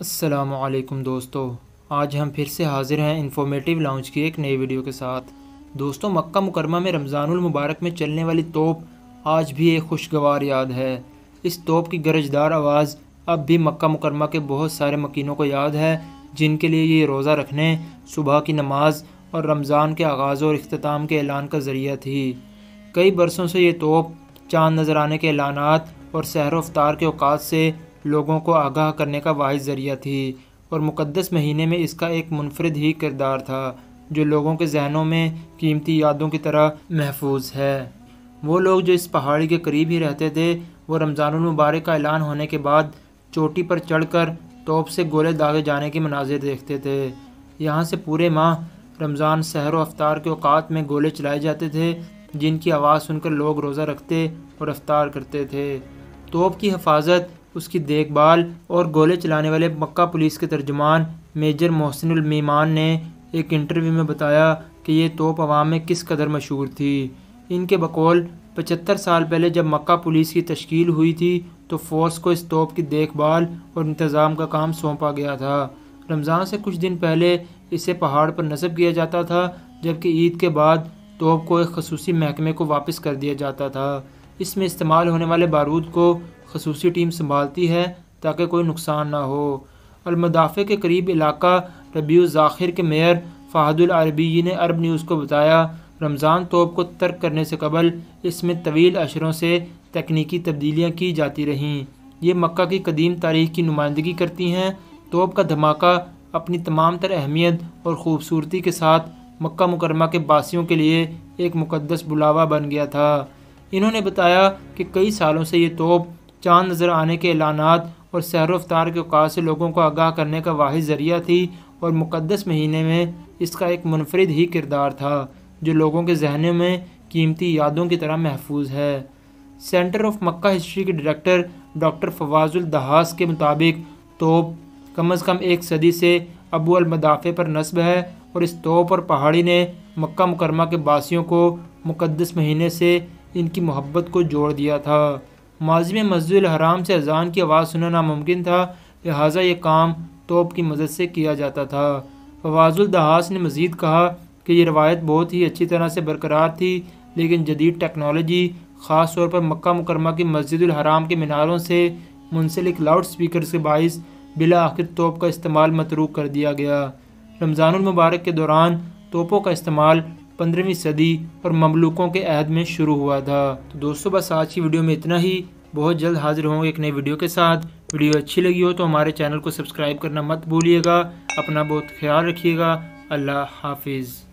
असलकम दोस्तों आज हम फिर से हाज़िर हैं इन्फॉर्मेटिव लॉन्च की एक नई वीडियो के साथ दोस्तों मक्का मुकरमा में रमज़ानुल मुबारक में चलने वाली तोप आज भी एक खुशगवार याद है इस तोप की गरजदार आवाज़ अब भी मक्का मुकरमा के बहुत सारे मकीनों को याद है जिनके लिए ये रोज़ा रखने सुबह की नमाज और रमज़ान के आगाज़ और अख्ताम के ऐलान का ज़रिया थी कई बरसों से ये तोप चाँद नज़र आने के ऐलान और सहर अफ्तार के अवकात से लोगों को आगाह करने का वाहि ज़रिया थी और मुक़दस महीने में इसका एक मुनफरद ही किरदार था जो लोगों के जहनों में कीमती यादों की तरह महफूज है वो लोग जो इस पहाड़ी के करीब ही रहते थे वो रमज़ानमबारक का ऐलान होने के बाद चोटी पर चढ़कर तोप से गोले दागे जाने के मनाजिर देखते थे यहाँ से पूरे माह रमज़ान शहर व अफ्तार के अवकात में गोले चलाए जाते थे जिनकी आवाज़ सुनकर लोग रोज़ा रखते और अफ्तार करते थे तोप की हफाजत उसकी देखभाल और गोले चलाने वाले मक्का पुलिस के तर्जमान मेजर मोहसिन ने एक इंटरव्यू में बताया कि ये तोप आवाम में किस कदर मशहूर थी इनके बकौल पचहत्तर साल पहले जब मक्का पुलिस की तश्कील हुई थी तो फोर्स को इस तोप की देखभाल और इंतज़ाम का काम सौंपा गया था रमज़ान से कुछ दिन पहले इसे पहाड़ पर नस्ब किया जाता था जबकि ईद के बाद तोप को एक खसूसी महकमे को वापस कर दिया जाता था इसमें इस्तेमाल होने वाले बारूद को खसूसी टीम संभालती है ताकि कोई नुकसान ना हो अलमदाफ़े के करीब इलाका रबी ज़ाखिर के मेयर फ़ाहदुल अरबी ने अरब न्यूज़ को बताया रमज़ान तोप को तर्क करने से कबल इसमें तवील अशरों से तकनीकी तब्दीलियाँ की जाती रहीं ये मक्का की कदीम तारीख की नुमाइंदगी करती हैं तोप का धमाका अपनी तमाम तर अहमियत और खूबसूरती के साथ मक्का मुकरमा के बासियों के लिए एक मुकदस बुलावा बन गया था इन्होंने बताया कि कई सालों से ये तोप चांद नज़र आने के ऐलान और सहर अफ्तार के अवकात से लोगों को आगाह करने का वाहि ज़रिया थी और मुक़दस महीने में इसका एक मुनफरद ही किरदार था जो लोगों के जहनों में कीमती यादों की तरह महफूज है सेंटर ऑफ मक्का हिस्ट्री के डायरेक्टर डॉक्टर फवाजुल दहास के मुताबिक तोप कम अज़ कम एक सदी से अबू अलमदाफ़े पर नस्ब है और इस तोप और पहाड़ी ने मक्का मुकरमा के बासियों को मुकदस महीने से इनकी मोहब्बत को जोड़ दिया था माजी में मस्जिद हराम से अजान की आवाज़ सुनना नामुमकिन था लिहाजा ये काम तोप की मदद से किया जाता था दहास ने मज़ीद कहा कि यह रवायत बहुत ही अच्छी तरह से बरकरार थी लेकिन जदीद टेक्नोलॉजी ख़ास तौर पर मक्का मुकरमा की मस्जिद हराम के मीनारों से मुंसलिक लाउड स्पीकर के बायस बिला आखिर तोप का इस्तेमाल मतरूक कर दिया गया रमज़ानमबारक के दौरान तोपों का इस्तेमाल पंद्रहवीं सदी और ममलूकों के अहद में शुरू हुआ था तो दोस्तों बस आज की वीडियो में इतना ही बहुत जल्द हाजिर होंगे एक नई वीडियो के साथ वीडियो अच्छी लगी हो तो हमारे चैनल को सब्सक्राइब करना मत भूलिएगा अपना बहुत ख्याल रखिएगा अल्लाह हाफिज़